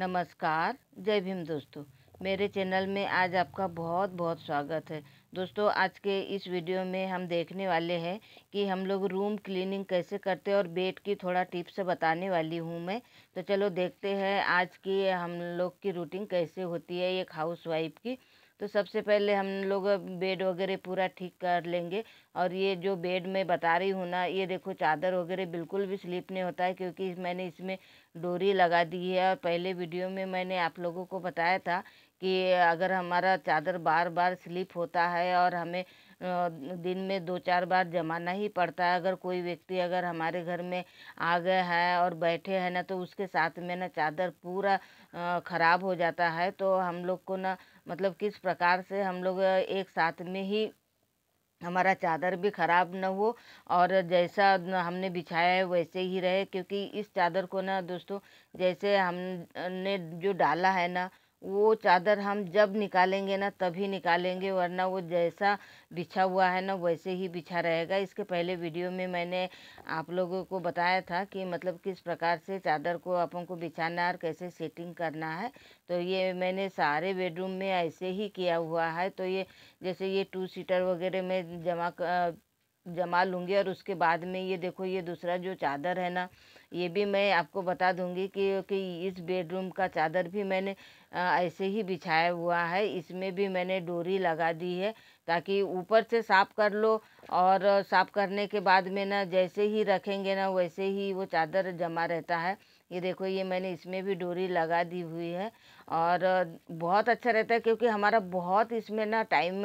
नमस्कार जय भीम दोस्तों मेरे चैनल में आज आपका बहुत बहुत स्वागत है दोस्तों आज के इस वीडियो में हम देखने वाले हैं कि हम लोग रूम क्लीनिंग कैसे करते हैं और बेड की थोड़ा टिप्स बताने वाली हूँ मैं तो चलो देखते हैं आज की हम लोग की रूटीन कैसे होती है एक हाउस वाइफ की तो सबसे पहले हम लोग बेड वगैरह पूरा ठीक कर लेंगे और ये जो बेड मैं बता रही हूँ ना ये देखो चादर वगैरह बिल्कुल भी स्लिप नहीं होता है क्योंकि मैंने इसमें डोरी लगा दी है और पहले वीडियो में मैंने आप लोगों को बताया था कि अगर हमारा चादर बार बार स्लिप होता है और हमें दिन में दो चार बार जमाना ही पड़ता है अगर कोई व्यक्ति अगर हमारे घर में आ गए हैं और बैठे हैं ना तो उसके साथ में ना चादर पूरा ख़राब हो जाता है तो हम लोग को ना मतलब किस प्रकार से हम लोग एक साथ में ही हमारा चादर भी ख़राब ना हो और जैसा हमने बिछाया है वैसे ही रहे क्योंकि इस चादर को ना दोस्तों जैसे हमने जो डाला है ना वो चादर हम जब निकालेंगे ना तभी निकालेंगे वरना वो जैसा बिछा हुआ है ना वैसे ही बिछा रहेगा इसके पहले वीडियो में मैंने आप लोगों को बताया था कि मतलब किस प्रकार से चादर को अपन को बिछाना है और कैसे सेटिंग करना है तो ये मैंने सारे बेडरूम में ऐसे ही किया हुआ है तो ये जैसे ये टू सीटर वगैरह में जमा जमा लूँगी और उसके बाद में ये देखो ये दूसरा जो चादर है ना ये भी मैं आपको बता दूँगी कि कि इस बेडरूम का चादर भी मैंने ऐसे ही बिछाया हुआ है इसमें भी मैंने डोरी लगा दी है ताकि ऊपर से साफ़ कर लो और साफ़ करने के बाद में ना जैसे ही रखेंगे ना वैसे ही वो चादर जमा रहता है ये देखो ये मैंने इसमें भी डोरी लगा दी हुई है और बहुत अच्छा रहता है क्योंकि हमारा बहुत इसमें ना टाइम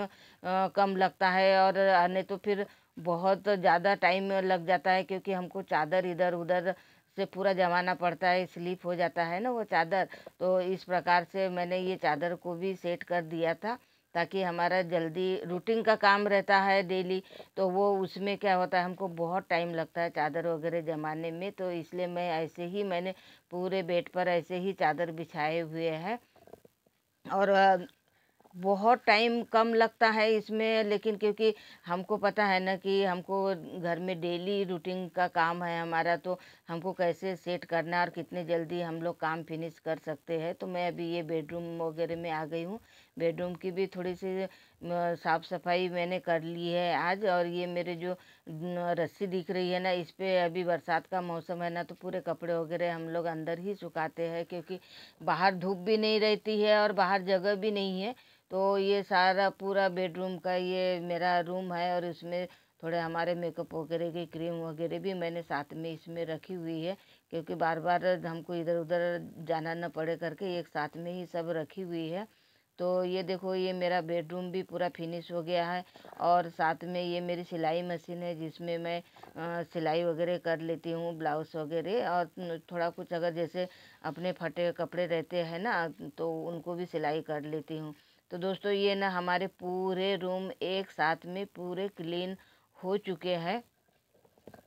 कम लगता है और नहीं तो फिर बहुत ज़्यादा टाइम लग जाता है क्योंकि हमको चादर इधर उधर से पूरा जमाना पड़ता है स्लिप हो जाता है ना वो चादर तो इस प्रकार से मैंने ये चादर को भी सेट कर दिया था ताकि हमारा जल्दी रूटीन का काम रहता है डेली तो वो उसमें क्या होता है हमको बहुत टाइम लगता है चादर वगैरह जमाने में तो इसलिए मैं ऐसे ही मैंने पूरे बेड पर ऐसे ही चादर बिछाए हुए हैं और बहुत टाइम कम लगता है इसमें लेकिन क्योंकि हमको पता है ना कि हमको घर में डेली रूटीन का काम है हमारा तो हमको कैसे सेट करना और कितने जल्दी हम लोग काम फिनिश कर सकते हैं तो मैं अभी ये बेडरूम वगैरह में आ गई हूँ बेडरूम की भी थोड़ी सी साफ़ सफाई मैंने कर ली है आज और ये मेरे जो रस्सी दिख रही है ना इस पर अभी बरसात का मौसम है ना तो पूरे कपड़े वगैरह हम लोग अंदर ही सुखाते हैं क्योंकि बाहर धूप भी नहीं रहती है और बाहर जगह भी नहीं है तो ये सारा पूरा बेडरूम का ये मेरा रूम है और इसमें थोड़े हमारे मेकअप वगैरह की क्रीम वगैरह भी मैंने साथ में इसमें रखी हुई है क्योंकि बार बार हमको इधर उधर जाना न पड़े करके एक साथ में ही सब रखी हुई है तो ये देखो ये मेरा बेडरूम भी पूरा फिनिश हो गया है और साथ में ये मेरी सिलाई मशीन है जिसमें मैं सिलाई वगैरह कर लेती हूँ ब्लाउज वगैरह और थोड़ा कुछ अगर जैसे अपने फटे कपड़े रहते हैं ना तो उनको भी सिलाई कर लेती हूँ तो दोस्तों ये ना हमारे पूरे रूम एक साथ में पूरे क्लीन हो चुके हैं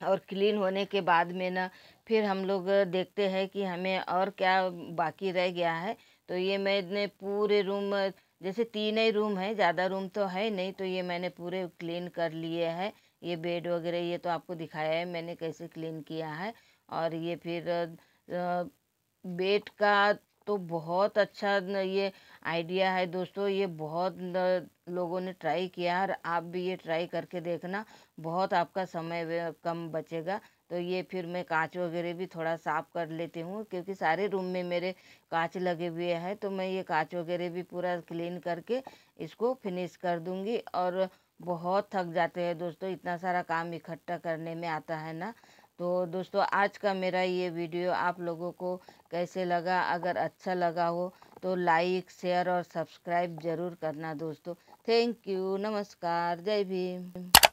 और क्लीन होने के बाद में ना फिर हम लोग देखते हैं कि हमें और क्या बाकी रह गया है तो ये मैंने पूरे रूम जैसे तीन ही रूम है ज़्यादा रूम तो है नहीं तो ये मैंने पूरे क्लीन कर लिए है ये बेड वगैरह ये तो आपको दिखाया है मैंने कैसे क्लीन किया है और ये फिर बेड का तो बहुत अच्छा ये आइडिया है दोस्तों ये बहुत लोगों ने ट्राई किया और आप भी ये ट्राई करके देखना बहुत आपका समय कम बचेगा तो ये फिर मैं कांच वगैरह भी थोड़ा साफ़ कर लेती हूँ क्योंकि सारे रूम में मेरे कांच लगे हुए हैं तो मैं ये कांच वगैरह भी पूरा क्लीन करके इसको फिनिश कर दूँगी और बहुत थक जाते हैं दोस्तों इतना सारा काम इकट्ठा करने में आता है ना तो दोस्तों आज का मेरा ये वीडियो आप लोगों को कैसे लगा अगर अच्छा लगा हो तो लाइक शेयर और सब्सक्राइब ज़रूर करना दोस्तों थैंक यू नमस्कार जय भीम